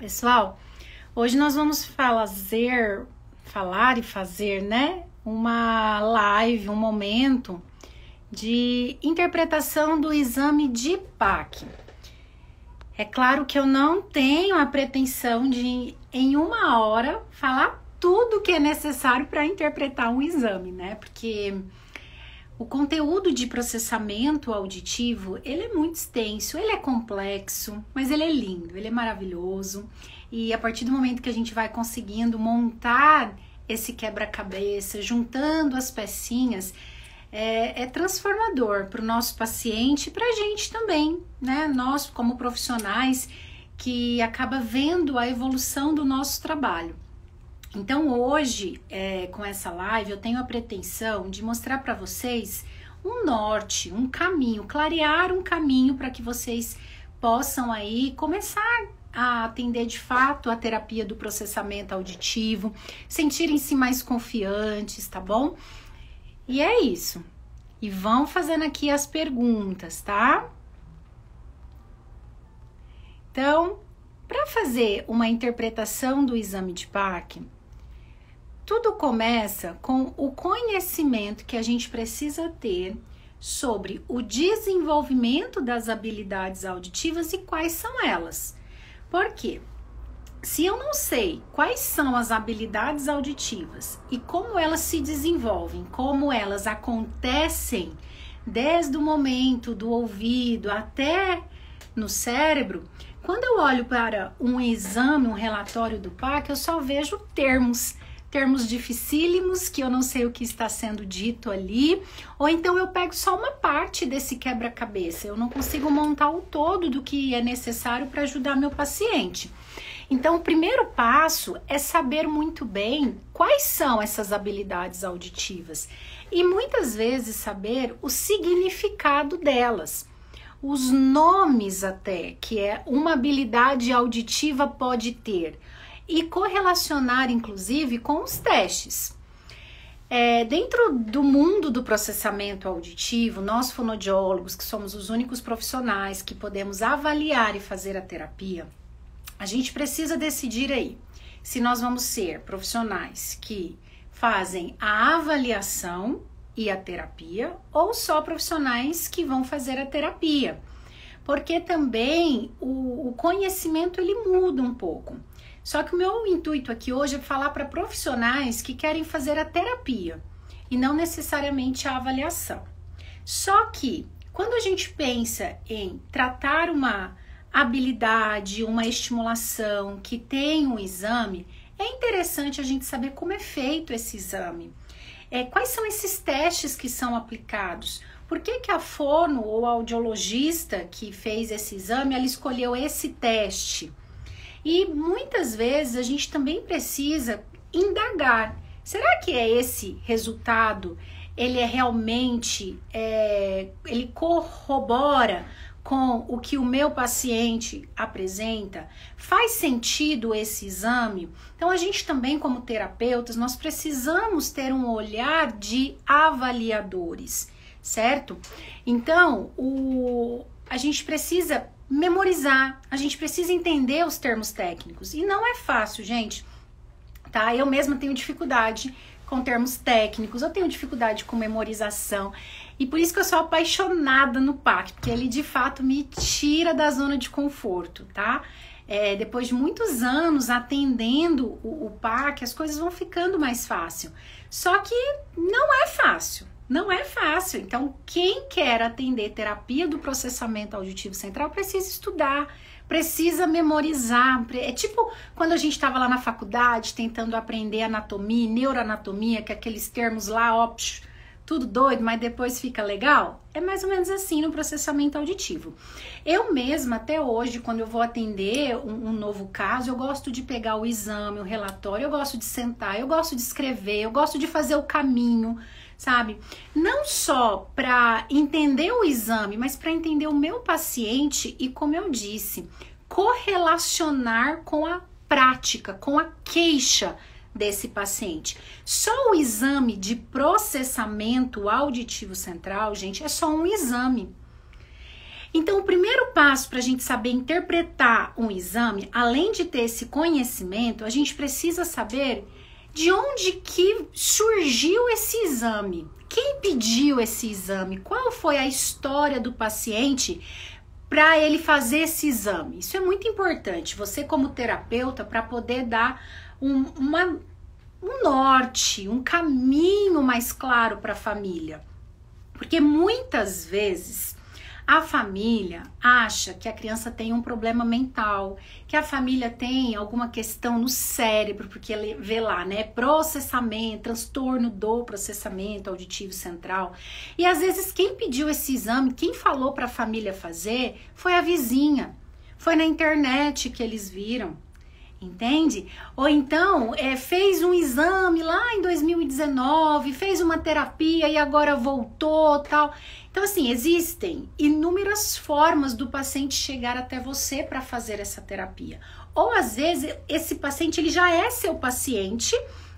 Pessoal, hoje nós vamos fazer, falar e fazer, né? Uma live, um momento de interpretação do exame de PAC. É claro que eu não tenho a pretensão de, em uma hora, falar tudo que é necessário para interpretar um exame, né? Porque o conteúdo de processamento auditivo, ele é muito extenso, ele é complexo, mas ele é lindo, ele é maravilhoso. E a partir do momento que a gente vai conseguindo montar esse quebra-cabeça, juntando as pecinhas, é, é transformador para o nosso paciente e para a gente também, né? Nós, como profissionais, que acaba vendo a evolução do nosso trabalho. Então hoje, é, com essa live, eu tenho a pretensão de mostrar para vocês um norte, um caminho, clarear um caminho para que vocês possam aí começar a atender de fato a terapia do processamento auditivo, sentirem-se mais confiantes, tá bom? E é isso. E vão fazendo aqui as perguntas, tá? Então, para fazer uma interpretação do exame de PAC, tudo começa com o conhecimento que a gente precisa ter sobre o desenvolvimento das habilidades auditivas e quais são elas. Por quê? Se eu não sei quais são as habilidades auditivas e como elas se desenvolvem, como elas acontecem desde o momento do ouvido até no cérebro, quando eu olho para um exame, um relatório do PAC, eu só vejo termos termos dificílimos que eu não sei o que está sendo dito ali, ou então eu pego só uma parte desse quebra-cabeça, eu não consigo montar o todo do que é necessário para ajudar meu paciente. Então, o primeiro passo é saber muito bem quais são essas habilidades auditivas e muitas vezes saber o significado delas os nomes até que é uma habilidade auditiva pode ter e correlacionar, inclusive, com os testes. É, dentro do mundo do processamento auditivo, nós fonodiólogos, que somos os únicos profissionais que podemos avaliar e fazer a terapia, a gente precisa decidir aí se nós vamos ser profissionais que fazem a avaliação e a terapia ou só profissionais que vão fazer a terapia. Porque também o, o conhecimento ele muda um pouco. Só que o meu intuito aqui hoje é falar para profissionais que querem fazer a terapia e não necessariamente a avaliação. Só que quando a gente pensa em tratar uma habilidade, uma estimulação que tem um exame, é interessante a gente saber como é feito esse exame. É, quais são esses testes que são aplicados? Por que, que a fono ou a audiologista que fez esse exame, ela escolheu esse teste? E muitas vezes a gente também precisa indagar. Será que é esse resultado? Ele é realmente, é, ele corrobora com o que o meu paciente apresenta? Faz sentido esse exame? Então a gente também como terapeutas, nós precisamos ter um olhar de avaliadores, certo? Então, o a gente precisa memorizar, a gente precisa entender os termos técnicos. E não é fácil, gente, tá? Eu mesma tenho dificuldade com termos técnicos, eu tenho dificuldade com memorização. E por isso que eu sou apaixonada no PAC, porque ele de fato me tira da zona de conforto, tá? É, depois de muitos anos atendendo o, o PAC, as coisas vão ficando mais fácil. Só que não é fácil, não é fácil. Então, quem quer atender terapia do processamento auditivo central precisa estudar, precisa memorizar. É tipo quando a gente estava lá na faculdade tentando aprender anatomia, neuroanatomia, que é aqueles termos lá, ó, tudo doido, mas depois fica legal? É mais ou menos assim no processamento auditivo. Eu mesma, até hoje, quando eu vou atender um, um, novo caso, eu gosto de pegar o exame, o relatório, eu gosto de sentar, eu gosto de escrever, eu gosto de fazer o caminho, sabe? Não só para entender o exame, mas para entender o meu paciente e, como eu disse, correlacionar com a prática, com a queixa desse paciente. Só o exame de processamento auditivo central, gente, é só um exame. Então, o primeiro passo para a gente saber interpretar um exame, além de ter esse conhecimento, a gente precisa saber de onde que surgiu esse exame? Quem pediu esse exame? Qual foi a história do paciente para ele fazer esse exame? Isso é muito importante, você como terapeuta, para poder dar um, uma, um norte, um caminho mais claro para a família. Porque muitas vezes a família acha que a criança tem um problema mental, que a família tem alguma questão no cérebro, porque ele vê lá, né? Processamento, transtorno do processamento auditivo central. E às vezes quem pediu esse exame, quem falou para a família fazer, foi a vizinha. Foi na internet que eles viram entende? Ou então é, fez um exame lá em 2019, fez uma terapia e agora voltou, tal. Então assim existem inúmeras formas do paciente chegar até você para fazer essa terapia. Ou às vezes esse paciente ele já é seu paciente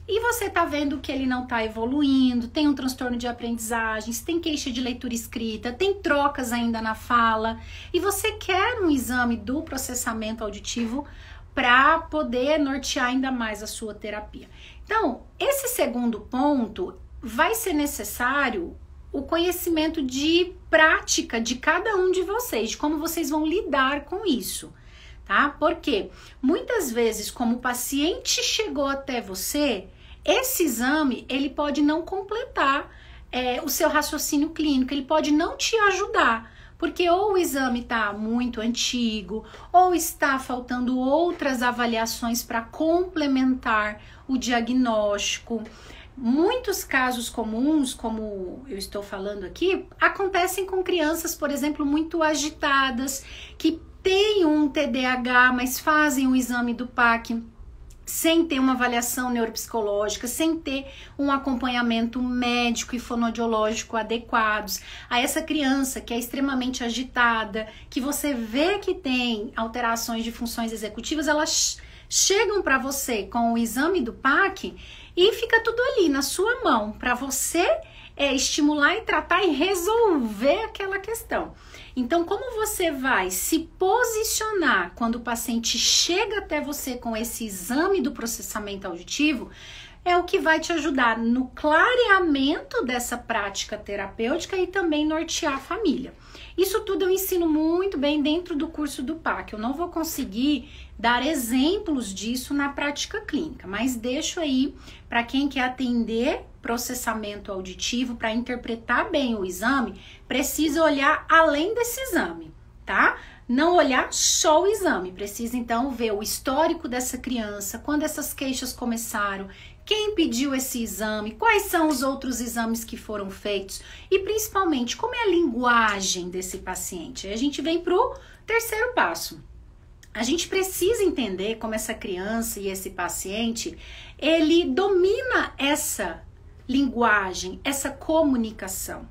e você tá vendo que ele não tá evoluindo, tem um transtorno de aprendizagens, tem queixa de leitura escrita, tem trocas ainda na fala, e você quer um exame do processamento auditivo para poder nortear ainda mais a sua terapia. Então, esse segundo ponto vai ser necessário o conhecimento de prática de cada um de vocês, de como vocês vão lidar com isso, tá? Porque muitas vezes, como o paciente chegou até você, esse exame ele pode não completar é, o seu raciocínio clínico, ele pode não te ajudar porque ou o exame está muito antigo, ou está faltando outras avaliações para complementar o diagnóstico. Muitos casos comuns, como eu estou falando aqui, acontecem com crianças, por exemplo, muito agitadas, que têm um TDAH, mas fazem o exame do PAC sem ter uma avaliação neuropsicológica, sem ter um acompanhamento médico e fonodiológico adequados a essa criança que é extremamente agitada, que você vê que tem alterações de funções executivas, elas chegam para você com o exame do PAC e fica tudo ali na sua mão para você é, estimular e tratar e resolver aquela questão. Então, como você vai se posicionar quando o paciente chega até você com esse exame do processamento auditivo? É o que vai te ajudar no clareamento dessa prática terapêutica e também nortear a família. Isso tudo eu ensino muito bem dentro do curso do PAC. Eu não vou conseguir dar exemplos disso na prática clínica, mas deixo aí para quem quer atender processamento auditivo, para interpretar bem o exame, precisa olhar além desse exame, tá? Não olhar só o exame, precisa então ver o histórico dessa criança, quando essas queixas começaram, quem pediu esse exame, quais são os outros exames que foram feitos e principalmente como é a linguagem desse paciente. Aí a gente vem para o terceiro passo. A gente precisa entender como essa criança e esse paciente ele domina essa linguagem, essa comunicação.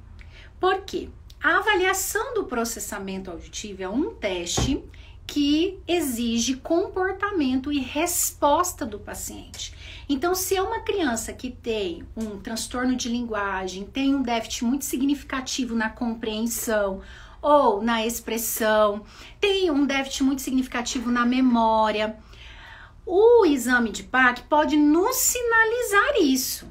Por quê? A avaliação do processamento auditivo é um teste que exige comportamento e resposta do paciente. Então, se é uma criança que tem um transtorno de linguagem, tem um déficit muito significativo na compreensão ou na expressão, tem um déficit muito significativo na memória, o exame de PAC pode nos sinalizar isso.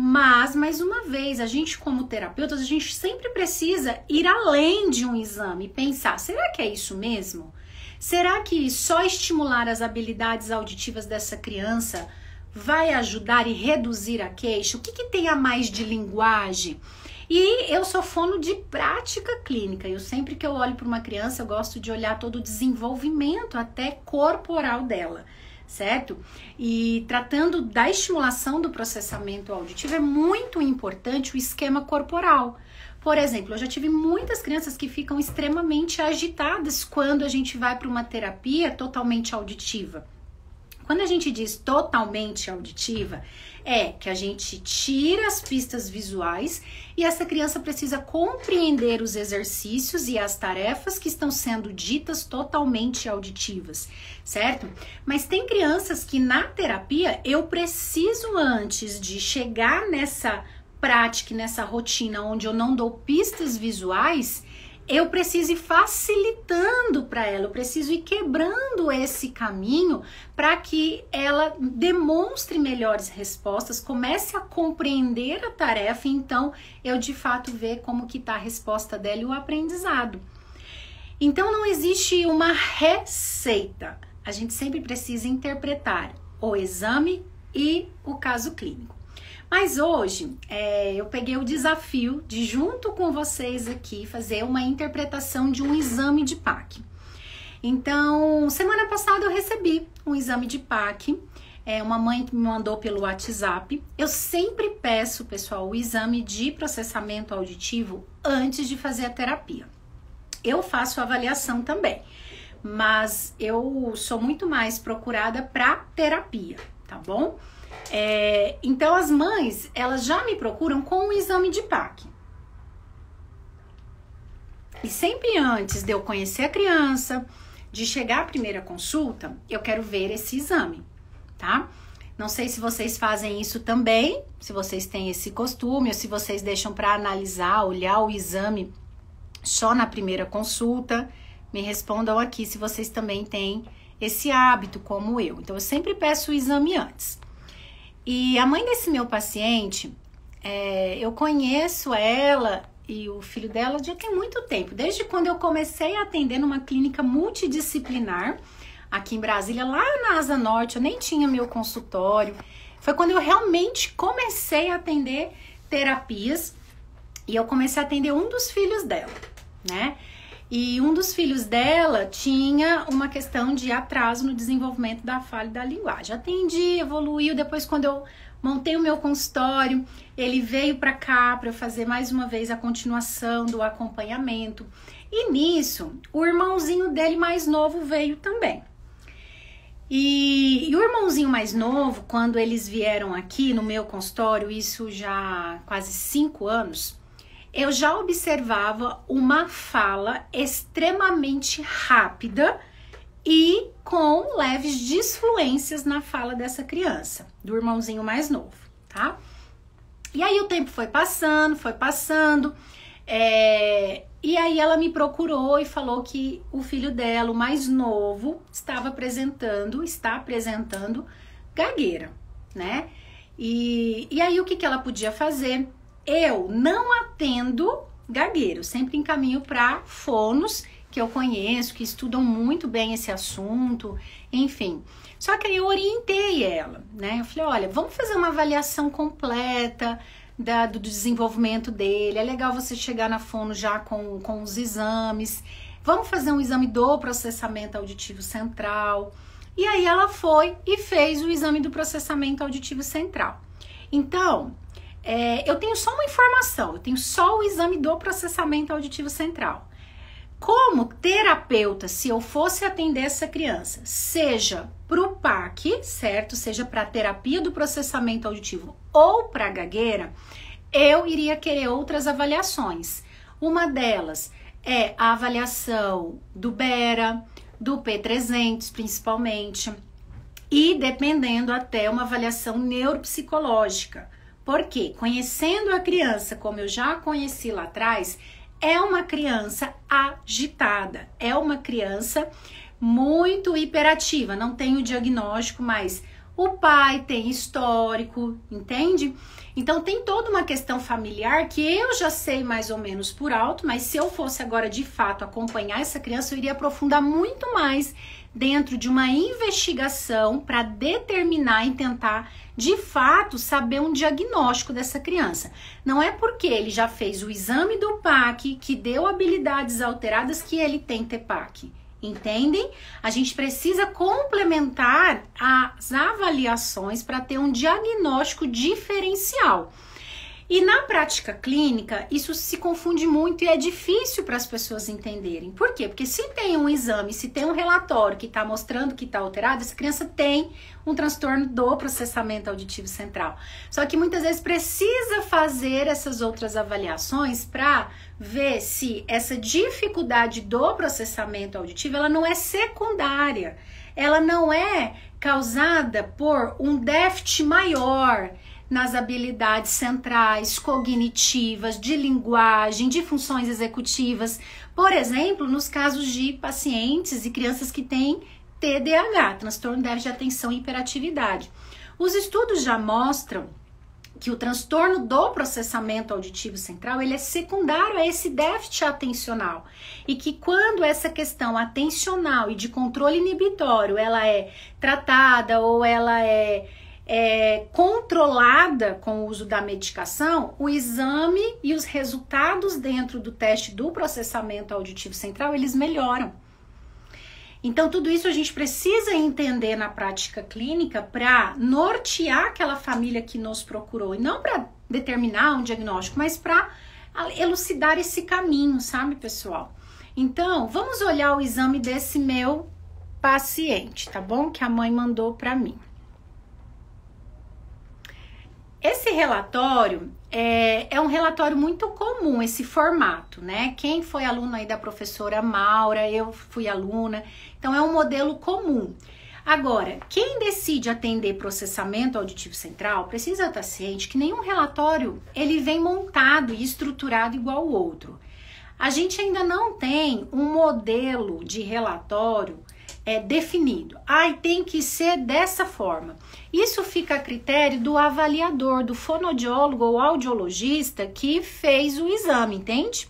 Mas, mais uma vez, a gente, como terapeutas, a gente sempre precisa ir além de um exame e pensar: será que é isso mesmo? Será que só estimular as habilidades auditivas dessa criança vai ajudar e reduzir a queixa? O que, que tem a mais de linguagem? E eu sou fono de prática clínica. Eu sempre que eu olho para uma criança, eu gosto de olhar todo o desenvolvimento até corporal dela certo? E tratando da estimulação do processamento auditivo, é muito importante o esquema corporal. Por exemplo, eu já tive muitas crianças que ficam extremamente agitadas quando a gente vai para uma terapia totalmente auditiva. Quando a gente diz totalmente auditiva, é que a gente tira as pistas visuais e essa criança precisa compreender os exercícios e as tarefas que estão sendo ditas totalmente auditivas, certo? Mas tem crianças que na terapia eu preciso antes de chegar nessa prática, nessa rotina onde eu não dou pistas visuais, eu preciso ir facilitando para ela, eu preciso ir quebrando esse caminho para que ela demonstre melhores respostas, comece a compreender a tarefa, então eu de fato ver como que está a resposta dela e o aprendizado. Então não existe uma receita. A gente sempre precisa interpretar o exame e o caso clínico. Mas hoje é, eu peguei o desafio de, junto com vocês aqui, fazer uma interpretação de um exame de PAC. Então, semana passada eu recebi um exame de PAC. É, uma mãe que me mandou pelo WhatsApp. Eu sempre peço, pessoal, o exame de processamento auditivo antes de fazer a terapia. Eu faço avaliação também, mas eu sou muito mais procurada para terapia, tá bom? É, então as mães, elas já me procuram com o exame de PAC. E sempre antes de eu conhecer a criança, de chegar à primeira consulta, eu quero ver esse exame, tá? Não sei se vocês fazem isso também, se vocês têm esse costume, ou se vocês deixam para analisar, olhar o exame só na primeira consulta. Me respondam aqui se vocês também têm esse hábito, como eu. Então, eu sempre peço o exame antes. E a mãe desse meu paciente, é, eu conheço ela e o filho dela já tem muito tempo, desde quando eu comecei a atender numa clínica multidisciplinar aqui em Brasília, lá na Asa Norte, eu nem tinha meu consultório. Foi quando eu realmente comecei a atender terapias e eu comecei a atender um dos filhos dela, né? E um dos filhos dela tinha uma questão de atraso no desenvolvimento da fala e da linguagem. Atendi, evoluiu. Depois, quando eu montei o meu consultório, ele veio para cá para eu fazer mais uma vez a continuação do acompanhamento. E nisso, o irmãozinho dele mais novo veio também. E, e, o irmãozinho mais novo, quando eles vieram aqui no meu consultório, isso já quase cinco anos, eu já observava uma fala extremamente rápida e com leves disfluências na fala dessa criança, do irmãozinho mais novo, tá? E aí o tempo foi passando, foi passando, é, e aí ela me procurou e falou que o filho dela, o mais novo, estava apresentando, está apresentando gagueira, né? E, e aí o que, que ela podia fazer? eu não atendo gagueiro sempre encaminho para fonos que eu conheço, que estudam muito bem esse assunto, enfim. Só que aí eu orientei ela, né? Eu falei, olha, vamos fazer uma avaliação completa da, do desenvolvimento dele. É legal você chegar na fono já com, com os exames. Vamos fazer um exame do processamento auditivo central. E aí ela foi e fez o exame do processamento auditivo central. Então, é, eu tenho só uma informação, eu tenho só o exame do processamento auditivo central. Como terapeuta, se eu fosse atender essa criança, seja para o PAC, certo? Seja para terapia do processamento auditivo ou para gagueira, eu iria querer outras avaliações. Uma delas é a avaliação do BERA, do P300 principalmente, e dependendo até uma avaliação neuropsicológica. Porque conhecendo a criança como eu já conheci lá atrás, é uma criança agitada, é uma criança muito hiperativa, não tem o diagnóstico, mas o pai tem histórico, entende? Então tem toda uma questão familiar que eu já sei mais ou menos por alto, mas se eu fosse agora de fato acompanhar essa criança, eu iria aprofundar muito mais dentro de uma investigação para determinar e tentar de fato saber um diagnóstico dessa criança. Não é porque ele já fez o exame do PAC que deu habilidades alteradas que ele tem TEPAC. Entendem? A gente precisa complementar as avaliações para ter um diagnóstico diferencial. E na prática clínica, isso se confunde muito e é difícil para as pessoas entenderem. Por quê? Porque se tem um exame, se tem um relatório que está mostrando que está alterado, essa criança tem um transtorno do processamento auditivo central. Só que muitas vezes precisa fazer essas outras avaliações para ver se essa dificuldade do processamento auditivo ela não é secundária, ela não é causada por um déficit maior nas habilidades centrais, cognitivas, de linguagem, de funções executivas, por exemplo, nos casos de pacientes e crianças que têm TDAH, transtorno de déficit de atenção e hiperatividade. Os estudos já mostram que o transtorno do processamento auditivo central ele é secundário a esse déficit atencional e que quando essa questão atencional e de controle inibitório ela é tratada ou ela é é, controlada com o uso da medicação, o exame e os resultados dentro do teste do processamento auditivo central eles melhoram. Então, tudo isso a gente precisa entender na prática clínica para nortear aquela família que nos procurou e não para determinar um diagnóstico, mas para elucidar esse caminho, sabe, pessoal? Então, vamos olhar o exame desse meu paciente, tá bom? Que a mãe mandou para mim. Esse relatório é, é, um relatório muito comum, esse formato, né? Quem foi aluno aí da professora Maura, eu fui aluna, então é um modelo comum. Agora, quem decide atender processamento auditivo central precisa estar ciente que nenhum relatório ele vem montado e estruturado igual o outro. A gente ainda não tem um modelo de relatório é, definido. Ai, ah, tem que ser dessa forma. Isso fica a critério do avaliador, do fonodiólogo ou audiologista que fez o exame, entende?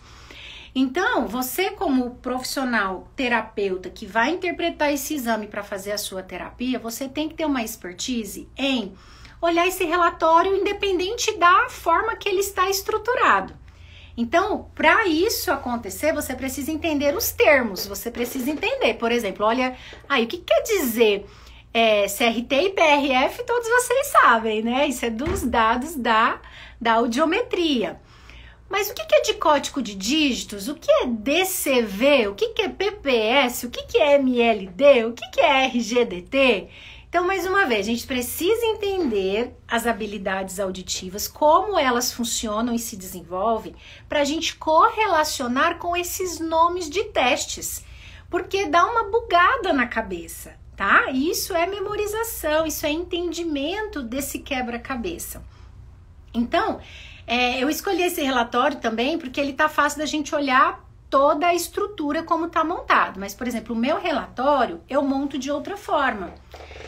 Então, você, como profissional terapeuta que vai interpretar esse exame para fazer a sua terapia, você tem que ter uma expertise em olhar esse relatório independente da forma que ele está estruturado. Então, para isso acontecer, você precisa entender os termos, você precisa entender. Por exemplo, olha aí, o que quer dizer é, CRT e PRF, todos vocês sabem, né? Isso é dos dados da, da audiometria. Mas o que é dicótico de dígitos? O que é DCV? O que é PPS? O que é MLD? O que é RGDT? Então, mais uma vez, a gente precisa entender as habilidades auditivas, como elas funcionam e se desenvolvem, para a gente correlacionar com esses nomes de testes, porque dá uma bugada na cabeça, tá? Isso é memorização, isso é entendimento desse quebra-cabeça. Então, é, eu escolhi esse relatório também porque ele tá fácil da gente olhar toda a estrutura como está montado. Mas, por exemplo, o meu relatório eu monto de outra forma.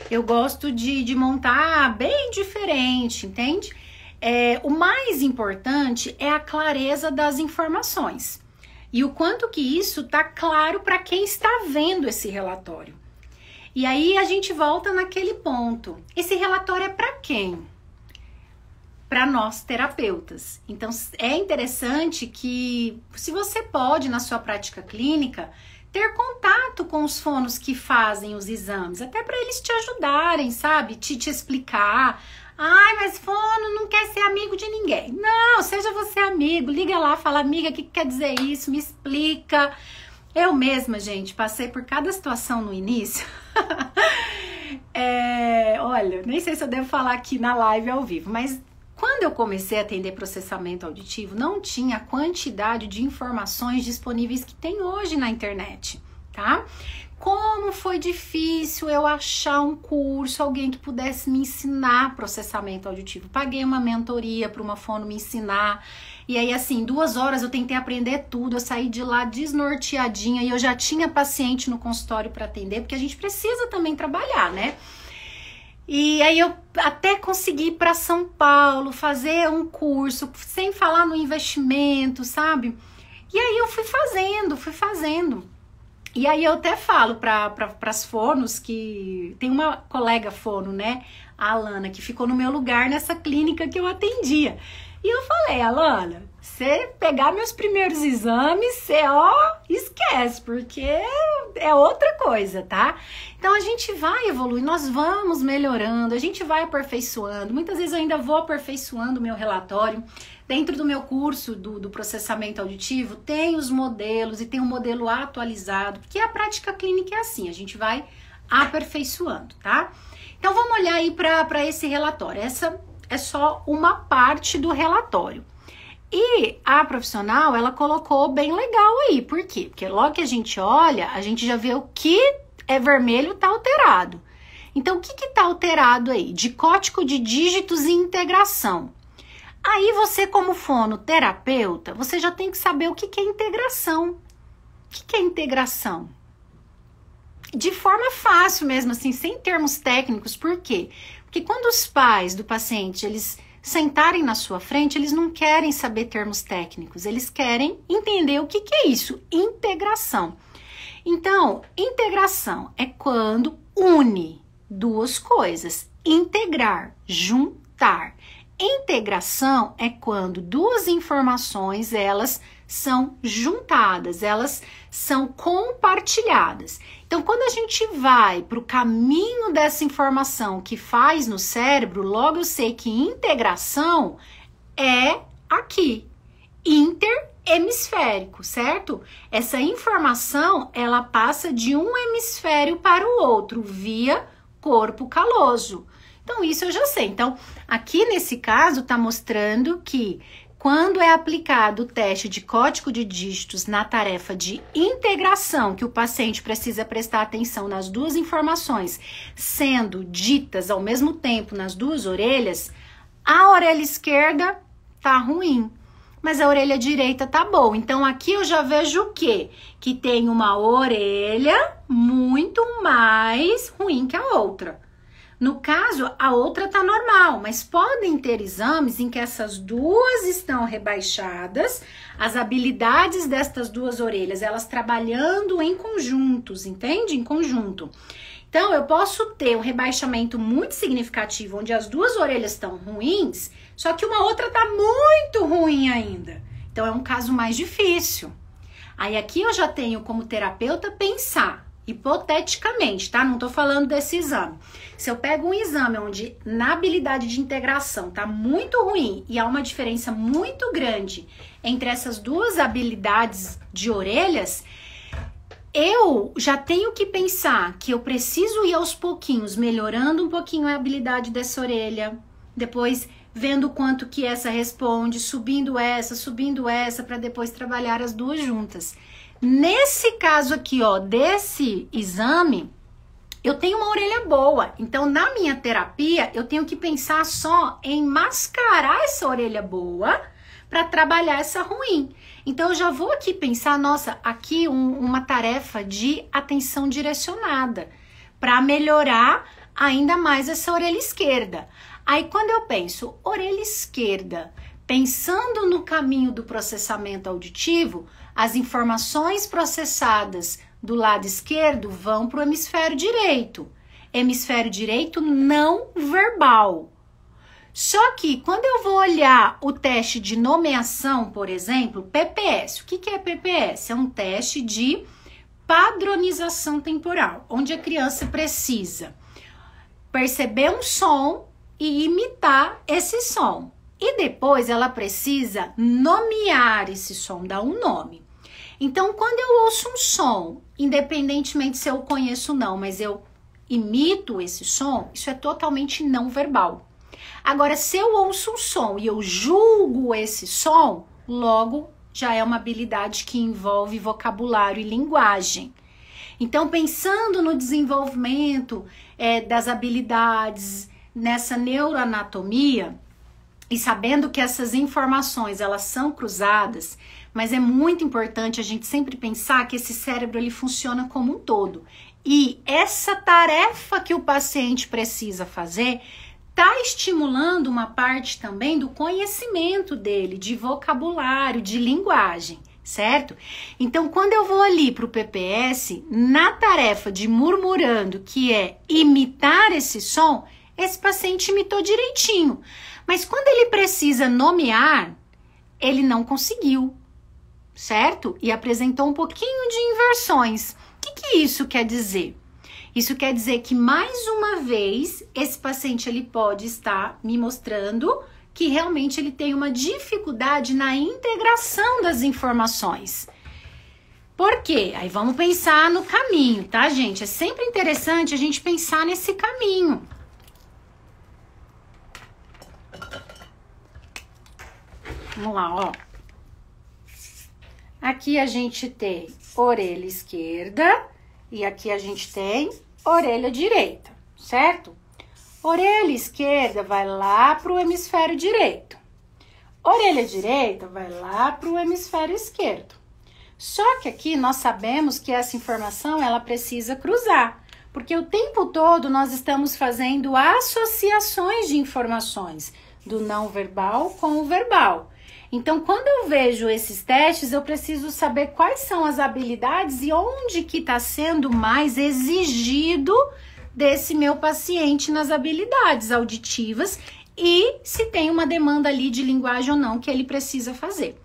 Eu gosto de, de montar bem diferente, entende? É, o mais importante é a clareza das informações e o quanto que isso está claro para quem está vendo esse relatório. E aí a gente volta naquele ponto. Esse relatório é para quem? para nós terapeutas. Então é interessante que, se você pode, na sua prática clínica, ter contato com os fonos que fazem os exames, até para eles te ajudarem, sabe? Te, te explicar. Ai, mas fono não quer ser amigo de ninguém. Não, seja você amigo, liga lá, fala, amiga, o que, que quer dizer isso? Me explica. Eu mesma, gente, passei por cada situação no início. é, olha, nem sei se eu devo falar aqui na live ao vivo, mas quando eu comecei a atender processamento auditivo, não tinha a quantidade de informações disponíveis que tem hoje na internet, tá? Como foi difícil eu achar um curso, alguém que pudesse me ensinar processamento auditivo. Paguei uma mentoria para uma fono me ensinar. E aí, assim, duas horas eu tentei aprender tudo. Eu saí de lá desnorteadinha e eu já tinha paciente no consultório para atender, porque a gente precisa também trabalhar, né? E aí eu até consegui ir para São Paulo fazer um curso, sem falar no investimento, sabe? E aí eu fui fazendo, fui fazendo. E aí eu até falo para pra, as fornos que tem uma colega forno, né? A Alana, que ficou no meu lugar nessa clínica que eu atendia. E eu falei, Alana, você pegar meus primeiros exames, você ó, esquece, porque é outra coisa, tá? Então a gente vai evoluir, nós vamos melhorando, a gente vai aperfeiçoando. Muitas vezes eu ainda vou aperfeiçoando o meu relatório. Dentro do meu curso do, do processamento auditivo, tem os modelos e tem o um modelo atualizado, porque a prática clínica é assim, a gente vai aperfeiçoando, tá? Então vamos olhar aí para esse relatório. Essa é só uma parte do relatório. E a profissional, ela colocou bem legal aí. Por quê? Porque logo que a gente olha, a gente já vê o que é vermelho tá alterado. Então, o que que tá alterado aí? Dicótico de dígitos e integração. Aí você, como fonoterapeuta, você já tem que saber o que, que é integração. O que, que é integração? De forma fácil mesmo, assim, sem termos técnicos. Por quê? Porque quando os pais do paciente, eles sentarem na sua frente, eles não querem saber termos técnicos, eles querem entender o que, que é isso, integração. Então, integração é quando une duas coisas, integrar, juntar. Integração é quando duas informações elas são juntadas, elas são compartilhadas. Então, quando a gente vai para o caminho dessa informação que faz no cérebro, logo eu sei que integração é aqui, interhemisférico, certo? Essa informação ela passa de um hemisfério para o outro via corpo caloso. Então, isso eu já sei. Então, aqui nesse caso, está mostrando que quando é aplicado o teste de código de dígitos na tarefa de integração, que o paciente precisa prestar atenção nas duas informações sendo ditas ao mesmo tempo nas duas orelhas, a orelha esquerda tá ruim, mas a orelha direita tá boa. Então aqui eu já vejo o quê? Que tem uma orelha muito mais ruim que a outra. No caso, a outra está normal, mas podem ter exames em que essas duas estão rebaixadas, as habilidades destas duas orelhas, elas trabalhando em conjuntos, entende? Em conjunto. Então, eu posso ter um rebaixamento muito significativo, onde as duas orelhas estão ruins, só que uma outra está muito ruim ainda. Então, é um caso mais difícil. Aí, aqui eu já tenho como terapeuta pensar Hipoteticamente, tá? Não tô falando desse exame. Se eu pego um exame onde na habilidade de integração tá muito ruim e há uma diferença muito grande entre essas duas habilidades de orelhas, eu já tenho que pensar que eu preciso ir aos pouquinhos, melhorando um pouquinho a habilidade dessa orelha, depois vendo quanto que essa responde, subindo essa, subindo essa, para depois trabalhar as duas juntas. Nesse caso aqui, ó, desse exame, eu tenho uma orelha boa. Então, na minha terapia, eu tenho que pensar só em mascarar essa orelha boa para trabalhar essa ruim. Então, eu já vou aqui pensar, nossa, aqui um, uma tarefa de atenção direcionada para melhorar ainda mais essa orelha esquerda. Aí, quando eu penso orelha esquerda, pensando no caminho do processamento auditivo, as informações processadas do lado esquerdo vão para o hemisfério direito, hemisfério direito não verbal. Só que quando eu vou olhar o teste de nomeação, por exemplo, PPS, o que, que é PPS? É um teste de padronização temporal, onde a criança precisa perceber um som e imitar esse som. E depois ela precisa nomear esse som, dar um nome. Então, quando eu ouço um som, independentemente se eu conheço ou não, mas eu imito esse som, isso é totalmente não verbal. Agora, se eu ouço um som e eu julgo esse som, logo já é uma habilidade que envolve vocabulário e linguagem. Então, pensando no desenvolvimento é, das habilidades nessa neuroanatomia, e sabendo que essas informações elas são cruzadas, mas é muito importante a gente sempre pensar que esse cérebro ele funciona como um todo. E essa tarefa que o paciente precisa fazer está estimulando uma parte também do conhecimento dele, de vocabulário, de linguagem, certo? Então, quando eu vou ali para o PPS, na tarefa de murmurando, que é imitar esse som, esse paciente imitou direitinho. Mas quando ele precisa nomear, ele não conseguiu, certo? E apresentou um pouquinho de inversões. O que, que isso quer dizer? Isso quer dizer que mais uma vez esse paciente ele pode estar me mostrando que realmente ele tem uma dificuldade na integração das informações. Por quê? Aí vamos pensar no caminho, tá, gente? É sempre interessante a gente pensar nesse caminho. Vamos lá, ó. Aqui a gente tem orelha esquerda e aqui a gente tem orelha direita, certo? Orelha esquerda vai lá para o hemisfério direito. Orelha direita vai lá para o hemisfério esquerdo. Só que aqui nós sabemos que essa informação ela precisa cruzar, porque o tempo todo nós estamos fazendo associações de informações do não verbal com o verbal. Então, quando eu vejo esses testes, eu preciso saber quais são as habilidades e onde que está sendo mais exigido desse meu paciente nas habilidades auditivas e se tem uma demanda ali de linguagem ou não que ele precisa fazer.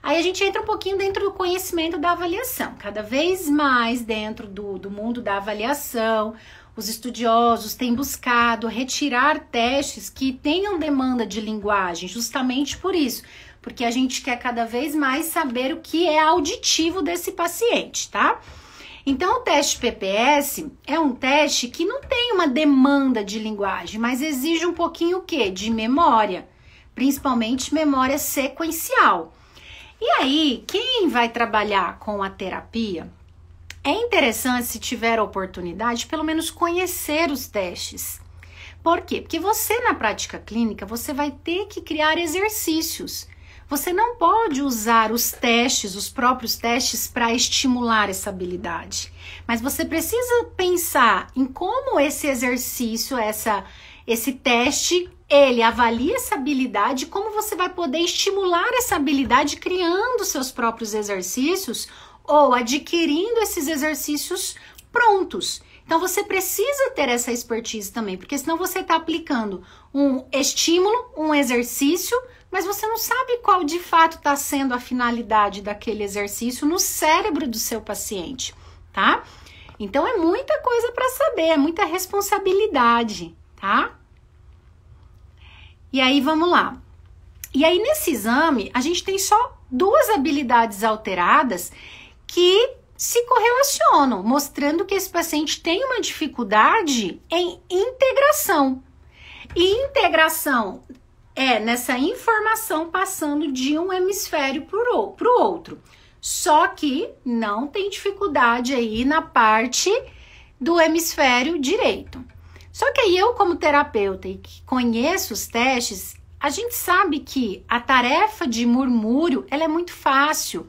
Aí a gente entra um pouquinho dentro do conhecimento da avaliação, cada vez mais dentro do, do mundo da avaliação. Os estudiosos têm buscado retirar testes que tenham demanda de linguagem, justamente por isso, porque a gente quer cada vez mais saber o que é auditivo desse paciente, tá? Então, o teste PPS é um teste que não tem uma demanda de linguagem, mas exige um pouquinho o quê? De memória, principalmente memória sequencial. E aí, quem vai trabalhar com a terapia? É interessante, se tiver a oportunidade, pelo menos conhecer os testes. Por quê? Porque você na prática clínica, você vai ter que criar exercícios você não pode usar os testes, os próprios testes, para estimular essa habilidade. Mas você precisa pensar em como esse exercício, essa, esse teste, ele avalia essa habilidade, como você vai poder estimular essa habilidade criando seus próprios exercícios ou adquirindo esses exercícios prontos. Então você precisa ter essa expertise também, porque senão você está aplicando um estímulo, um exercício mas você não sabe qual de fato está sendo a finalidade daquele exercício no cérebro do seu paciente, tá? Então é muita coisa para saber, é muita responsabilidade, tá? E aí vamos lá. E aí nesse exame, a gente tem só duas habilidades alteradas que se correlacionam, mostrando que esse paciente tem uma dificuldade em integração. E integração é nessa informação passando de um hemisfério para o outro. Só que não tem dificuldade aí na parte do hemisfério direito. Só que aí eu, como terapeuta e que conheço os testes, a gente sabe que a tarefa de murmúrio ela é muito fácil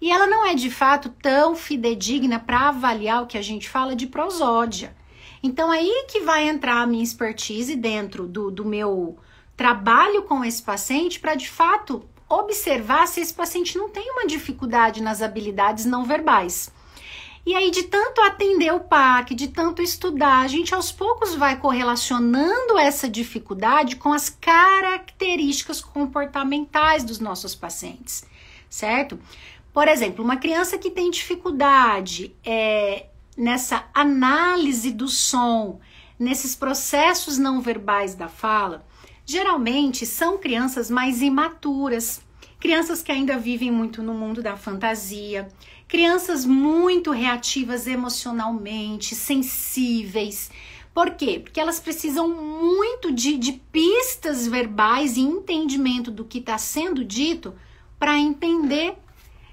e ela não é de fato tão fidedigna para avaliar o que a gente fala de prosódia. Então aí que vai entrar a minha expertise dentro do, do meu trabalho com esse paciente para de fato observar se esse paciente não tem uma dificuldade nas habilidades não verbais. E aí, de tanto atender o PAC, de tanto estudar, a gente aos poucos vai correlacionando essa dificuldade com as características comportamentais dos nossos pacientes, certo? Por exemplo, uma criança que tem dificuldade é, nessa análise do som, nesses processos não verbais da fala, geralmente são crianças mais imaturas, crianças que ainda vivem muito no mundo da fantasia, crianças muito reativas emocionalmente, sensíveis. Por quê? Porque elas precisam muito de, de pistas verbais e entendimento do que está sendo dito para entender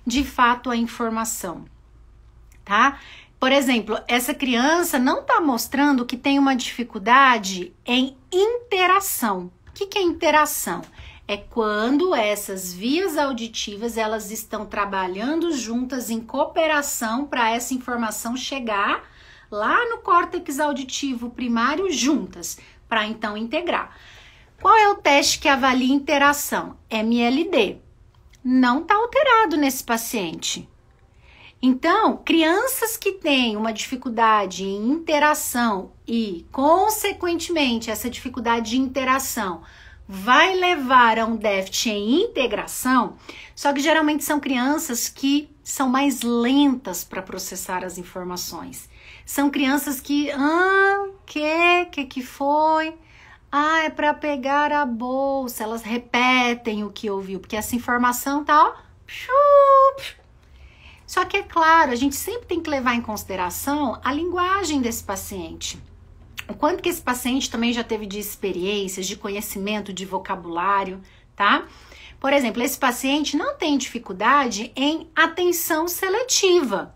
de fato a informação, tá? Por exemplo, essa criança não está mostrando que tem uma dificuldade em interação que, que é interação? É quando essas vias auditivas elas estão trabalhando juntas em cooperação para essa informação chegar lá no córtex auditivo primário juntas, para então integrar. Qual é o teste que avalia interação? MLD. Não está alterado nesse paciente. Então, crianças que têm uma dificuldade em interação e, consequentemente, essa dificuldade de interação vai levar a um déficit em integração, só que geralmente são crianças que são mais lentas para processar as informações. São crianças que, ah, que, que que foi? Ah, é para pegar a bolsa. Elas repetem o que ouviu, porque essa informação tá, ó, só que é claro, a gente sempre tem que levar em consideração a linguagem desse paciente. O quanto que esse paciente também já teve de experiências, de conhecimento, de vocabulário, tá? Por exemplo, esse paciente não tem dificuldade em atenção seletiva,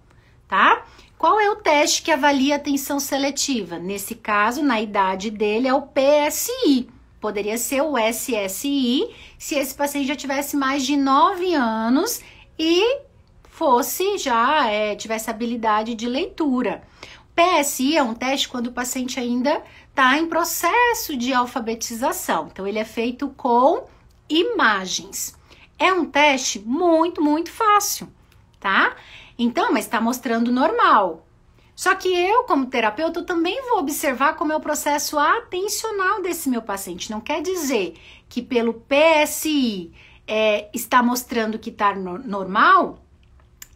tá? Qual é o teste que avalia atenção seletiva? Nesse caso, na idade dele, é o PSI. Poderia ser o SSI se esse paciente já tivesse mais de 9 anos e fosse já é, tivesse habilidade de leitura. PSI é um teste quando o paciente ainda está em processo de alfabetização. Então, ele é feito com imagens. É um teste muito, muito fácil, tá? Então, mas está mostrando normal. Só que eu, como terapeuta, também vou observar como é o processo atencional desse meu paciente. Não quer dizer que pelo PSI é, está mostrando que está no normal,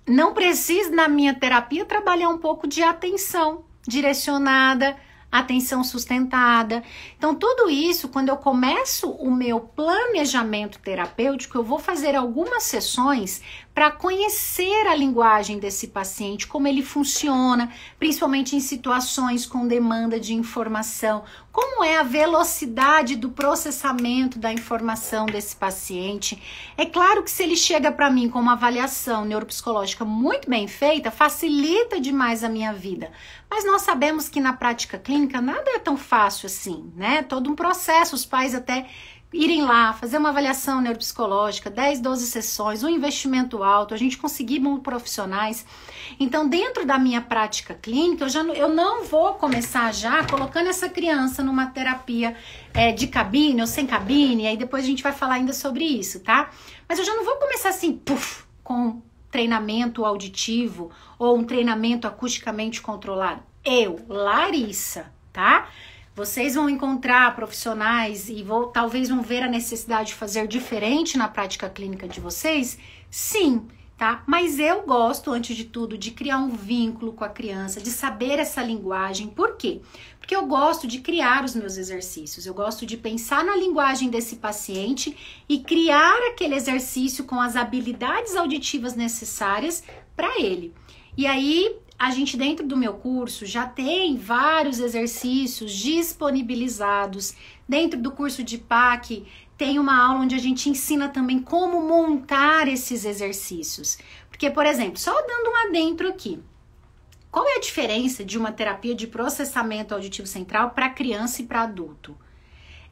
não preciso na minha terapia trabalhar um pouco de atenção direcionada, atenção sustentada. Então, tudo isso, quando eu começo o meu planejamento terapêutico, eu vou fazer algumas sessões para conhecer a linguagem desse paciente, como ele funciona, principalmente em situações com demanda de informação, como é a velocidade do processamento da informação desse paciente? É claro que se ele chega para mim com uma avaliação neuropsicológica muito bem feita, facilita demais a minha vida. Mas nós sabemos que na prática clínica nada é tão fácil assim, né? Todo um processo, os pais até irem lá, fazer uma avaliação neuropsicológica, 10, 12 sessões, um investimento alto, a gente conseguir bons profissionais. Então, dentro da minha prática clínica, eu, já, eu não vou começar já colocando essa criança numa terapia é, de cabine ou sem cabine, aí depois a gente vai falar ainda sobre isso, tá? Mas eu já não vou começar assim, puf, com treinamento auditivo ou um treinamento acusticamente controlado. Eu, Larissa, tá? Vocês vão encontrar profissionais e vou, talvez vão ver a necessidade de fazer diferente na prática clínica de vocês? Sim, tá? Mas eu gosto, antes de tudo, de criar um vínculo com a criança, de saber essa linguagem. Por quê? Porque eu gosto de criar os meus exercícios, eu gosto de pensar na linguagem desse paciente e criar aquele exercício com as habilidades auditivas necessárias para ele. E aí, a gente dentro do meu curso já tem vários exercícios disponibilizados. Dentro do curso de PAC tem uma aula onde a gente ensina também como montar esses exercícios. Porque, por exemplo, só dando um adentro aqui. Qual é a diferença de uma terapia de processamento auditivo central para criança e para adulto?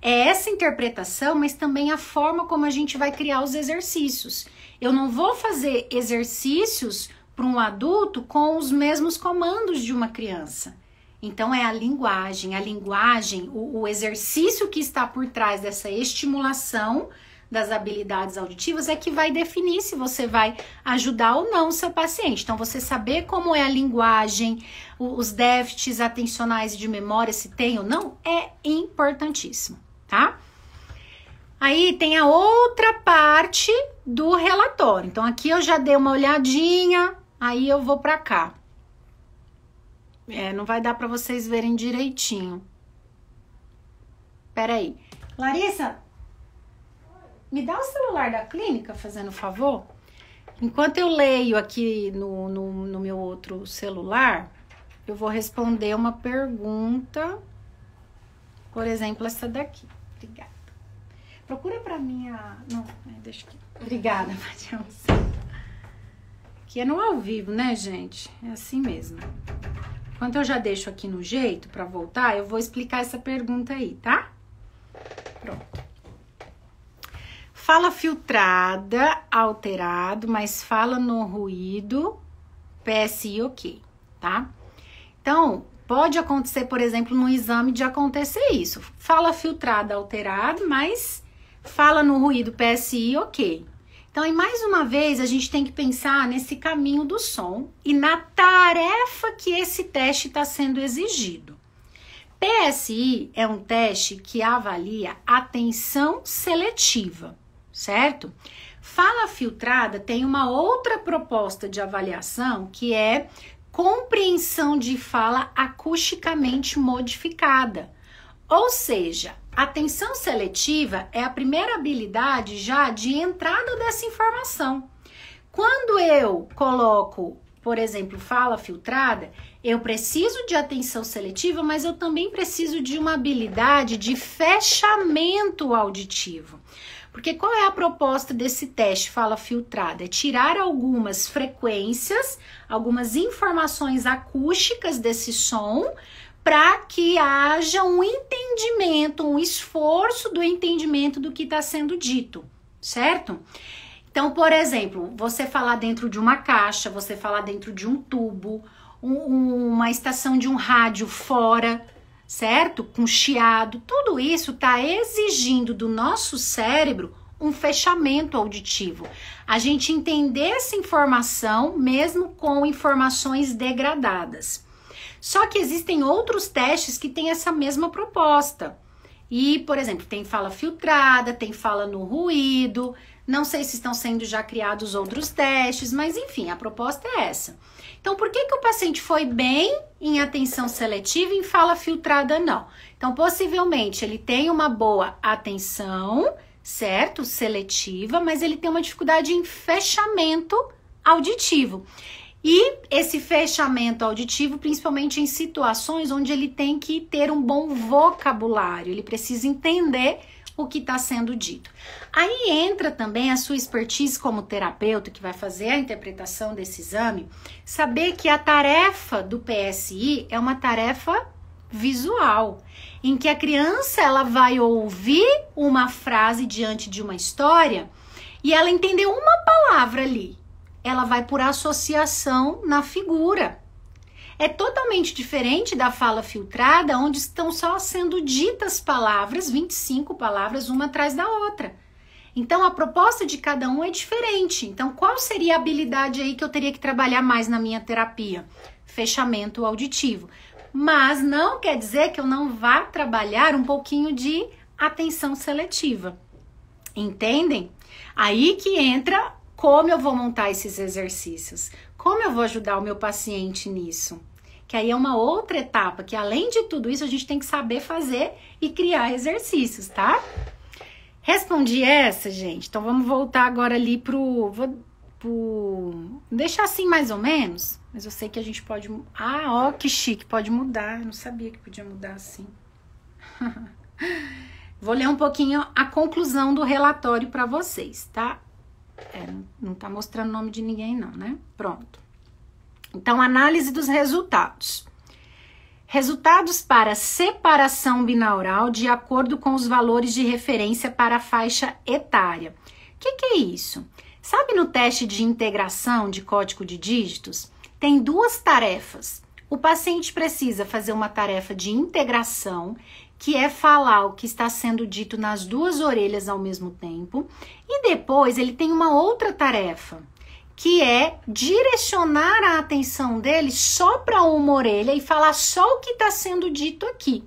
É essa interpretação, mas também a forma como a gente vai criar os exercícios. Eu não vou fazer exercícios para um adulto com os mesmos comandos de uma criança. Então é a linguagem, a linguagem, o, o exercício que está por trás dessa estimulação das habilidades auditivas é que vai definir se você vai ajudar ou não o seu paciente. Então, você saber como é a linguagem, os déficits atencionais de memória, se tem ou não, é importantíssimo, tá? Aí tem a outra parte do relatório. Então, aqui eu já dei uma olhadinha, Aí eu vou pra cá. É, não vai dar para vocês verem direitinho. Peraí. Larissa, me dá o celular da clínica, fazendo favor? Enquanto eu leio aqui no, no, no meu outro celular, eu vou responder uma pergunta. Por exemplo, essa daqui. Obrigada. Procura para mim a. Não, é, deixa aqui. Obrigada, Matheus. Que é no ao vivo, né, gente? É assim mesmo. Enquanto eu já deixo aqui no jeito para voltar, eu vou explicar essa pergunta aí, tá? Pronto. Fala filtrada, alterado, mas fala no ruído, PSI ok, tá? Então, pode acontecer, por exemplo, no exame de acontecer isso. Fala filtrada, alterado, mas fala no ruído, PSI ok. Então, e mais uma vez, a gente tem que pensar nesse caminho do som e na tarefa que esse teste está sendo exigido. PSI é um teste que avalia atenção seletiva, certo? Fala filtrada tem uma outra proposta de avaliação que é compreensão de fala acusticamente modificada, ou seja, Atenção seletiva é a primeira habilidade já de entrada dessa informação. Quando eu coloco, por exemplo, fala filtrada, eu preciso de atenção seletiva, mas eu também preciso de uma habilidade de fechamento auditivo. Porque qual é a proposta desse teste fala filtrada? É tirar algumas frequências, algumas informações acústicas desse som para que haja um entendimento, um esforço do entendimento do que está sendo dito, certo? Então, por exemplo, você falar dentro de uma caixa, você falar dentro de um tubo, um, uma estação de um rádio fora, certo? Com chiado, tudo isso está exigindo do nosso cérebro um fechamento auditivo. A gente entender essa informação mesmo com informações degradadas. Só que existem outros testes que têm essa mesma proposta. E, por exemplo, tem fala filtrada, tem fala no ruído. Não sei se estão sendo já criados outros testes, mas enfim, a proposta é essa. Então, por que, que o paciente foi bem em atenção seletiva e em fala filtrada não? Então, possivelmente ele tem uma boa atenção, certo? Seletiva, mas ele tem uma dificuldade em fechamento auditivo. E esse fechamento auditivo, principalmente em situações onde ele tem que ter um bom vocabulário, ele precisa entender o que está sendo dito. Aí entra também a sua expertise como terapeuta que vai fazer a interpretação desse exame, saber que a tarefa do PSI é uma tarefa visual, em que a criança ela vai ouvir uma frase diante de uma história e ela entendeu uma palavra ali ela vai por associação na figura. É totalmente diferente da fala filtrada, onde estão só sendo ditas palavras, 25 palavras, uma atrás da outra. Então a proposta de cada um é diferente. Então, qual seria a habilidade aí que eu teria que trabalhar mais na minha terapia? Fechamento auditivo. Mas não quer dizer que eu não vá trabalhar um pouquinho de atenção seletiva. Entendem? Aí que entra como eu vou montar esses exercícios? Como eu vou ajudar o meu paciente nisso? Que aí é uma outra etapa que, além de tudo isso, a gente tem que saber fazer e criar exercícios, tá? Respondi essa, gente. Então vamos voltar agora ali pro. Vou, pro deixar assim mais ou menos. Mas eu sei que a gente pode. Ah, ó, que chique, pode mudar. Eu não sabia que podia mudar assim. Vou ler um pouquinho a conclusão do relatório para vocês, tá? É, não tá mostrando o nome de ninguém, não, né? Pronto. Então, análise dos resultados. Resultados para separação binaural de acordo com os valores de referência para a faixa etária. O que, que é isso? Sabe no teste de integração de código de dígitos? Tem duas tarefas. O paciente precisa fazer uma tarefa de integração, que é falar o que está sendo dito nas duas orelhas ao mesmo tempo, e depois ele tem uma outra tarefa, que é direcionar a atenção dele só para uma orelha e falar só o que está sendo dito aqui.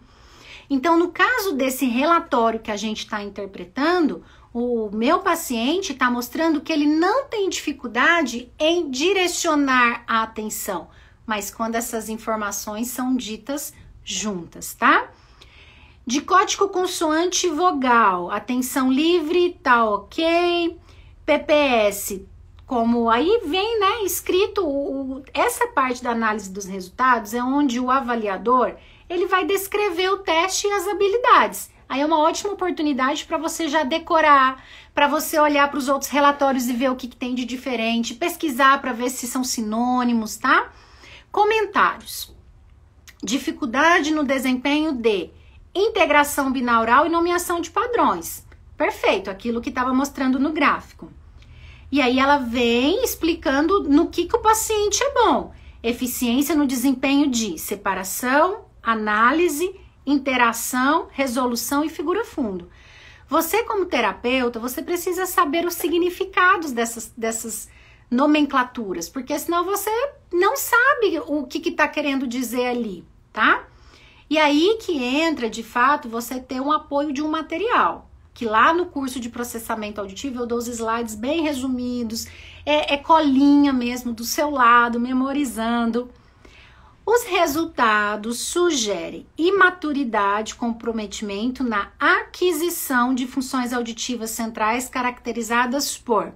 Então, no caso desse relatório que a gente está interpretando, o meu paciente está mostrando que ele não tem dificuldade em direcionar a atenção, mas quando essas informações são ditas juntas, tá? Dicótico consoante vogal, atenção livre, tá ok. PPS, como aí vem, né, escrito, o, essa parte da análise dos resultados é onde o avaliador, ele vai descrever o teste e as habilidades. Aí é uma ótima oportunidade para você já decorar, para você olhar para os outros relatórios e ver o que, que tem de diferente, pesquisar para ver se são sinônimos, tá? Comentários. Dificuldade no desempenho de integração binaural e nomeação de padrões. Perfeito, aquilo que estava mostrando no gráfico. E aí ela vem explicando no que, que o paciente é bom. Eficiência no desempenho de separação, análise, interação, resolução e figura fundo. Você, como terapeuta, você precisa saber os significados dessas, dessas nomenclaturas, porque senão você não sabe o que está que tá querendo dizer ali, tá? E aí que entra, de fato, você ter um apoio de um material. Que lá no curso de processamento auditivo eu dou os slides bem resumidos, é, é colinha mesmo do seu lado, memorizando. Os resultados sugerem imaturidade, comprometimento na aquisição de funções auditivas centrais caracterizadas por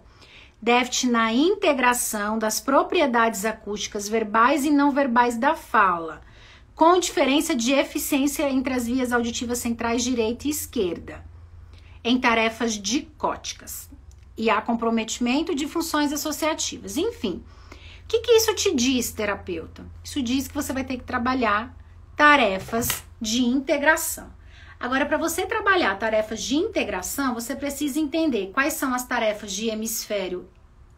déficit na integração das propriedades acústicas verbais e não verbais da fala com diferença de eficiência entre as vias auditivas centrais direita e esquerda, em tarefas dicóticas. E há comprometimento de funções associativas. Enfim, o que, que isso te diz, terapeuta? Isso diz que você vai ter que trabalhar tarefas de integração. Agora, para você trabalhar tarefas de integração, você precisa entender quais são as tarefas de hemisfério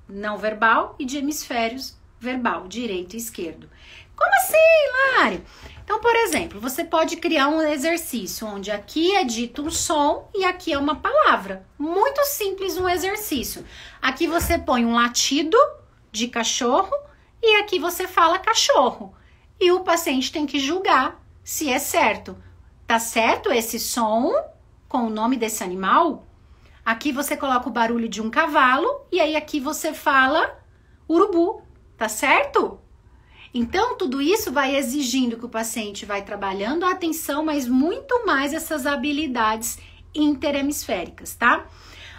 não verbal e de hemisférios verbal, direito e esquerdo. Como assim, Lari? Então, por exemplo, você pode criar um exercício onde aqui é dito um som e aqui é uma palavra. Muito simples um exercício. Aqui você põe um latido de cachorro e aqui você fala cachorro. E o paciente tem que julgar se é certo. Tá certo esse som com o nome desse animal? Aqui você coloca o barulho de um cavalo e aí aqui você fala urubu, tá certo? Então, tudo isso vai exigindo que o paciente vai trabalhando a atenção, mas muito mais essas habilidades interhemisféricas, tá?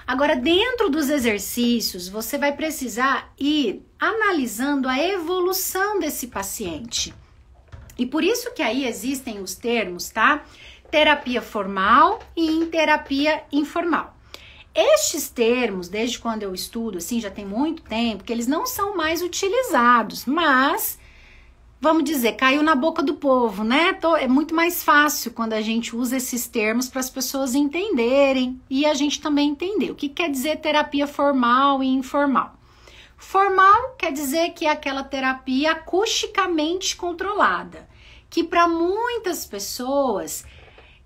Agora, dentro dos exercícios, você vai precisar ir analisando a evolução desse paciente. E por isso que aí existem os termos, tá? Terapia formal e terapia informal. Estes termos, desde quando eu estudo, assim, já tem muito tempo, que eles não são mais utilizados, mas vamos dizer, caiu na boca do povo, né? é muito mais fácil quando a gente usa esses termos para as pessoas entenderem e a gente também entender o que quer dizer terapia formal e informal. Formal quer dizer que é aquela terapia acusticamente controlada, que para muitas pessoas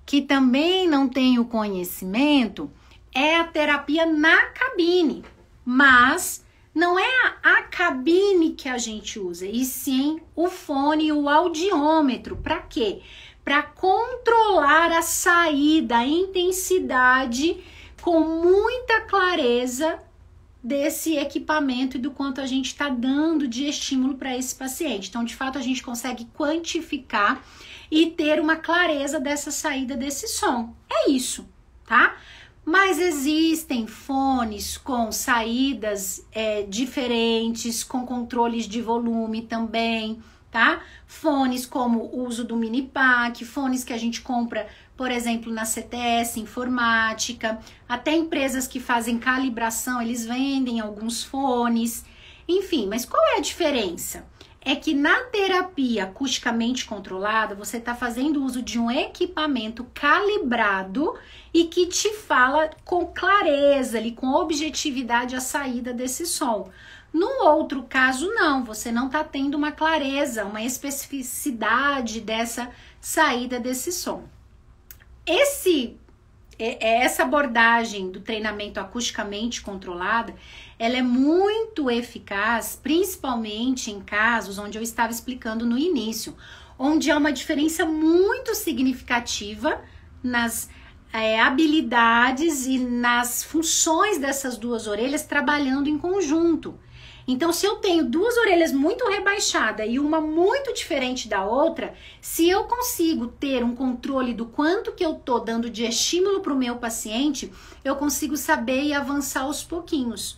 que também não têm o conhecimento, é a terapia na cabine, mas não é a, a cabine que a gente usa, e sim o fone, o audiômetro. Para quê? Para controlar a saída, a intensidade com muita clareza desse equipamento e do quanto a gente está dando de estímulo para esse paciente. Então, de fato, a gente consegue quantificar e ter uma clareza dessa saída desse som. É isso, tá? Mas existem fones com saídas é, diferentes, com controles de volume também, tá? Fones como o uso do mini pack, fones que a gente compra, por exemplo, na CTS Informática, até empresas que fazem calibração, eles vendem alguns fones, enfim, mas qual é a diferença? é que na terapia acusticamente controlada, você está fazendo uso de um equipamento calibrado e que te fala com clareza ali, com objetividade a saída desse som. No outro caso, não, você não está tendo uma clareza, uma especificidade dessa saída desse som. Esse é, é essa abordagem do treinamento acusticamente controlada, ela é muito eficaz, principalmente em casos onde eu estava explicando no início, onde há uma diferença muito significativa nas é, habilidades e nas funções dessas duas orelhas trabalhando em conjunto. Então, se eu tenho duas orelhas muito rebaixadas e uma muito diferente da outra, se eu consigo ter um controle do quanto que eu tô dando de estímulo para o meu paciente, eu consigo saber e avançar aos pouquinhos.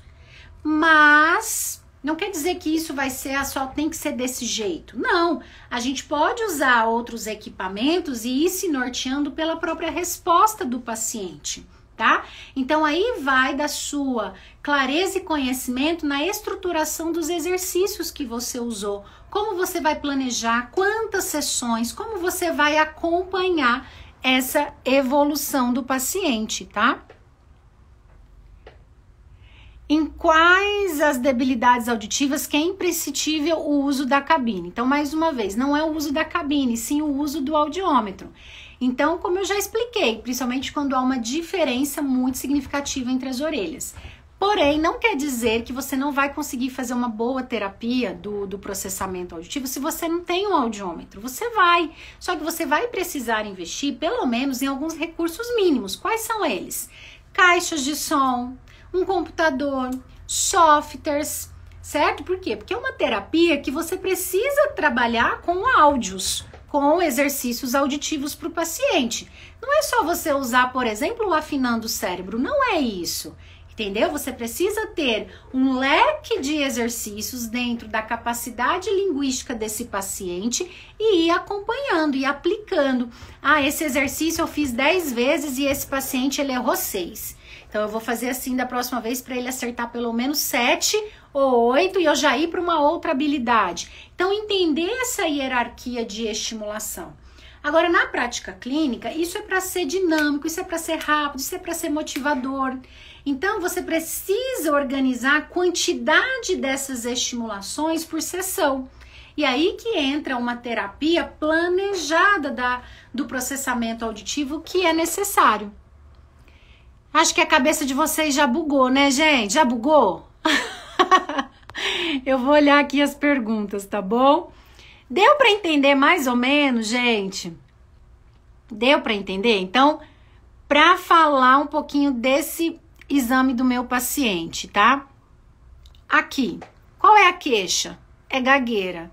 Mas não quer dizer que isso vai ser só tem que ser desse jeito. Não, a gente pode usar outros equipamentos e ir se norteando pela própria resposta do paciente tá? Então aí vai da sua clareza e conhecimento na estruturação dos exercícios que você usou, como você vai planejar, quantas sessões, como você vai acompanhar essa evolução do paciente, tá? Em quais as debilidades auditivas que é imprescindível o uso da cabine? Então, mais uma vez, não é o uso da cabine, sim o uso do audiômetro. Então, como eu já expliquei, principalmente quando há uma diferença muito significativa entre as orelhas. Porém, não quer dizer que você não vai conseguir fazer uma boa terapia do, do processamento auditivo se você não tem um audiômetro. Você vai, só que você vai precisar investir pelo menos em alguns recursos mínimos. Quais são eles? Caixas de som, um computador, softwares, certo? Por quê? Porque é uma terapia que você precisa trabalhar com áudios com exercícios auditivos para o paciente. Não é só você usar, por exemplo, o afinando o cérebro, não é isso. Entendeu? Você precisa ter um leque de exercícios dentro da capacidade linguística desse paciente e ir acompanhando e aplicando. Ah, esse exercício eu fiz 10 vezes e esse paciente ele errou 6. Então eu vou fazer assim da próxima vez para ele acertar pelo menos 7 oito 8 e eu já ir para uma outra habilidade. Então, entender essa hierarquia de estimulação. Agora, na prática clínica, isso é para ser dinâmico, isso é para ser rápido, isso é para ser motivador. Então, você precisa organizar a quantidade dessas estimulações por sessão. E aí que entra uma terapia planejada da, do processamento auditivo que é necessário. Acho que a cabeça de vocês já bugou, né, gente? Já bugou? eu vou olhar aqui as perguntas, tá bom? Deu para entender mais ou menos, gente? Deu para entender? Então, para falar um pouquinho desse exame do meu paciente, tá? Aqui, qual é a queixa? É gagueira.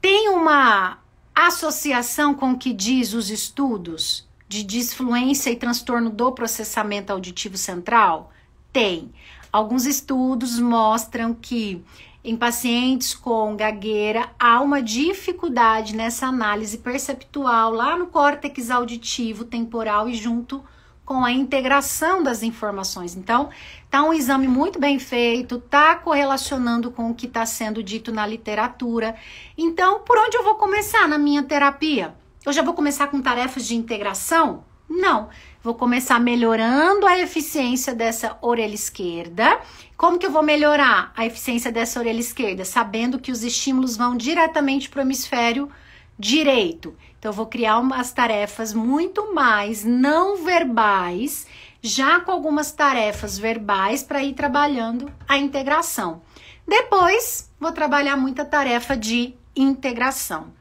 Tem uma associação com o que diz os estudos de disfluência e transtorno do processamento auditivo central? Tem. Alguns estudos mostram que em pacientes com gagueira há uma dificuldade nessa análise perceptual lá no córtex auditivo temporal e junto com a integração das informações. Então, tá um exame muito bem feito, tá correlacionando com o que está sendo dito na literatura. Então, por onde eu vou começar na minha terapia? Eu já vou começar com tarefas de integração? Não. Vou começar melhorando a eficiência dessa orelha esquerda. Como que eu vou melhorar a eficiência dessa orelha esquerda? Sabendo que os estímulos vão diretamente para o hemisfério direito. Então, eu vou criar umas tarefas muito mais não verbais, já com algumas tarefas verbais para ir trabalhando a integração. Depois, vou trabalhar muita tarefa de integração.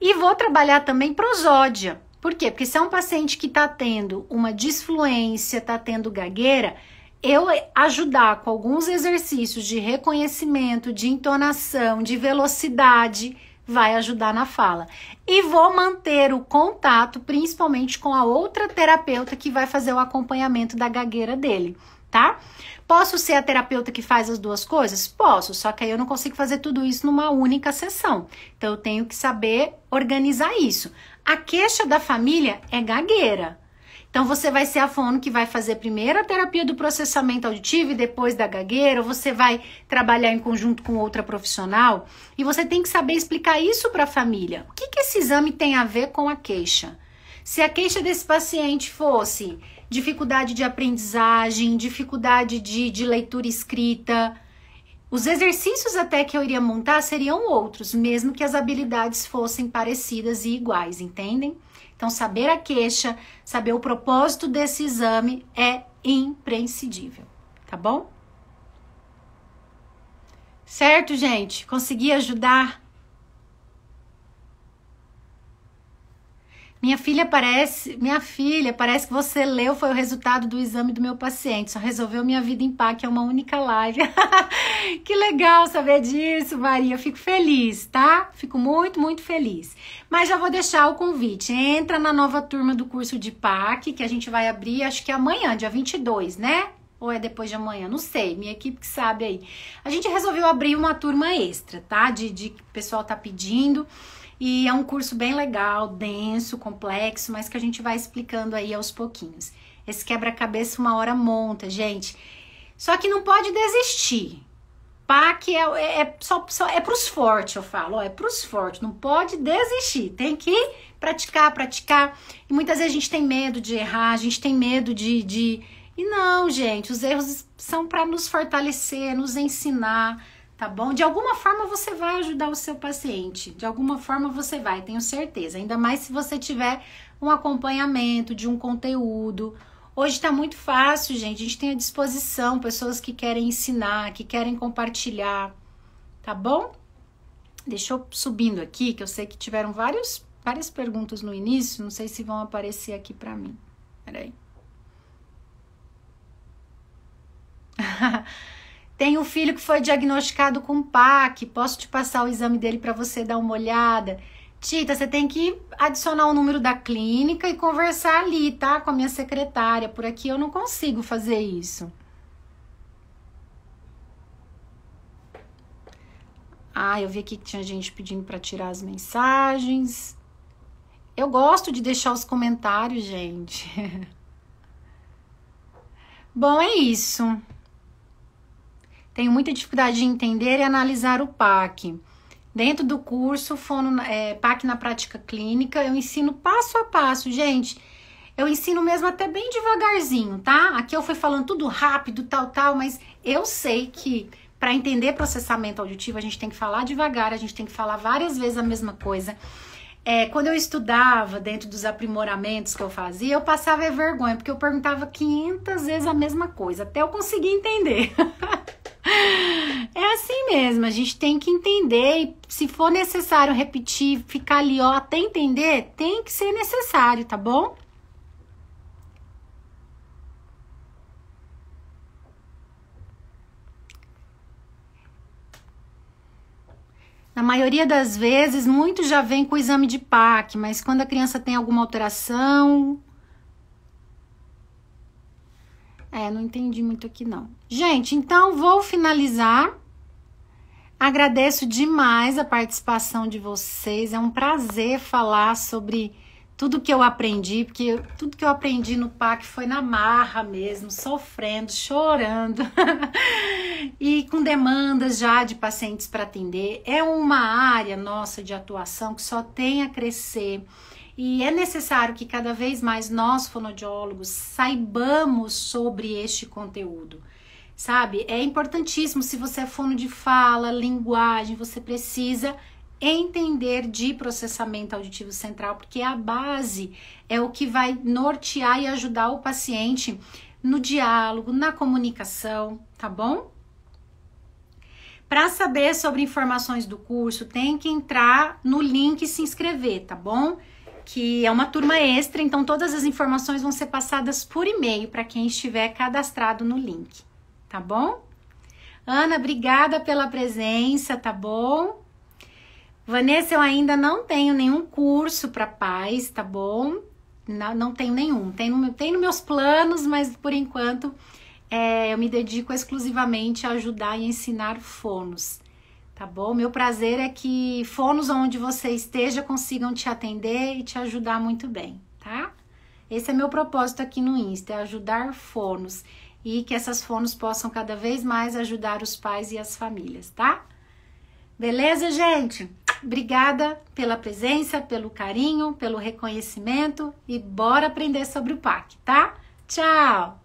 E vou trabalhar também prosódia por quê? Porque se é um paciente que está tendo uma disfluência, está tendo gagueira, eu ajudar com alguns exercícios de reconhecimento, de entonação, de velocidade, vai ajudar na fala. E vou manter o contato, principalmente com a outra terapeuta que vai fazer o acompanhamento da gagueira dele, tá? Posso ser a terapeuta que faz as duas coisas? Posso, só que aí eu não consigo fazer tudo isso numa única sessão. Então eu tenho que saber organizar isso. A queixa da família é gagueira. Então você vai ser a fono que vai fazer primeiro a terapia do processamento auditivo e depois da gagueira, ou você vai trabalhar em conjunto com outra profissional e você tem que saber explicar isso para a família. O que, que esse exame tem a ver com a queixa? Se a queixa desse paciente fosse dificuldade de aprendizagem, dificuldade de, de leitura escrita, os exercícios até que eu iria montar seriam outros, mesmo que as habilidades fossem parecidas e iguais, entendem? Então, saber a queixa, saber o propósito desse exame é imprescindível, tá bom? Certo, gente? Consegui ajudar? Minha filha parece, minha filha, parece que você leu foi o resultado do exame do meu paciente. Só resolveu minha vida em paz, que é uma única live. que legal saber disso, Maria. Fico feliz, tá? Fico muito, muito feliz. Mas já vou deixar o convite. Entra na nova turma do curso de PAC, que a gente vai abrir, acho que é amanhã, dia 22, né? ou é depois de amanhã, não sei, minha equipe que sabe aí. A gente resolveu abrir uma turma extra, tá? De, de que o pessoal tá pedindo. E é um curso bem legal, denso, complexo, mas que a gente vai explicando aí aos pouquinhos. Esse quebra-cabeça uma hora monta, gente. Só que não pode desistir. PAC é, é, é só, só é pros fortes, eu falo, ó, é pros fortes, não pode desistir, tem que praticar, praticar. E muitas vezes a gente tem medo de errar, a gente tem medo de, de... E não, gente, os erros são para nos fortalecer, nos ensinar, tá bom? De alguma forma você vai ajudar o seu paciente, de alguma forma você vai, tenho certeza. Ainda mais se você tiver um acompanhamento de um conteúdo. Hoje está muito fácil, gente. A gente tem à disposição pessoas que querem ensinar, que querem compartilhar, tá bom? Deixa eu subindo aqui, que eu sei que tiveram vários, várias perguntas no início, não sei se vão aparecer aqui para mim. Peraí. Tem um filho que foi diagnosticado com PAC, posso te passar o exame dele para você dar uma olhada? Tita, você tem que adicionar o número da clínica e conversar ali, tá? Com a minha secretária. Por aqui eu não consigo fazer isso. Ah, eu vi aqui que tinha gente pedindo para tirar as mensagens. Eu gosto de deixar os comentários, gente. Bom, é isso tenho muita dificuldade de entender e analisar o PAC. Dentro do curso fono, é, PAC na prática clínica, eu ensino passo a passo, gente. Eu ensino mesmo até bem devagarzinho, tá? Aqui eu fui falando tudo rápido, tal, tal, mas eu sei que para entender processamento auditivo a gente tem que falar devagar, a gente tem que falar várias vezes a mesma coisa. É, quando eu estudava dentro dos aprimoramentos que eu fazia, eu passava vergonha, porque eu perguntava 500 vezes a mesma coisa, até eu conseguir entender. É assim mesmo, a gente tem que entender e se for necessário repetir, ficar ali ó, até entender, tem que ser necessário, tá bom? Na maioria das vezes, muitos já vêm com o exame de PAC, mas quando a criança tem alguma alteração, é, não entendi muito aqui não. Gente, então vou finalizar. Agradeço demais a participação de vocês. É um prazer falar sobre tudo que eu aprendi, porque tudo que eu aprendi no PAC foi na marra mesmo, sofrendo, chorando e com demandas já de pacientes para atender. É uma área nossa de atuação que só tem a crescer. E é necessário que cada vez mais nós, fonodiólogos saibamos sobre este conteúdo. Sabe? É importantíssimo se você é fono de fala, linguagem, você precisa entender de processamento auditivo central, porque a base é o que vai nortear e ajudar o paciente no diálogo, na comunicação, tá bom? Para saber sobre informações do curso, tem que entrar no link e se inscrever, tá bom? que é uma turma extra, então todas as informações vão ser passadas por e-mail para quem estiver cadastrado no link, tá bom? Ana, obrigada pela presença, tá bom? Vanessa, eu ainda não tenho nenhum curso para paz, tá bom? Não, não tenho nenhum. Tem, no, tem nos meus planos, mas por enquanto é, eu me dedico exclusivamente a ajudar e ensinar fonos tá bom? Meu prazer é que fonos onde você esteja consigam te atender e te ajudar muito bem, tá? Esse é meu propósito aqui no Insta, é ajudar fonos e que essas fonos possam cada vez mais ajudar os pais e as famílias, tá? Beleza, gente? Obrigada pela presença, pelo carinho, pelo reconhecimento e bora aprender sobre o PAC, tá? Tchau!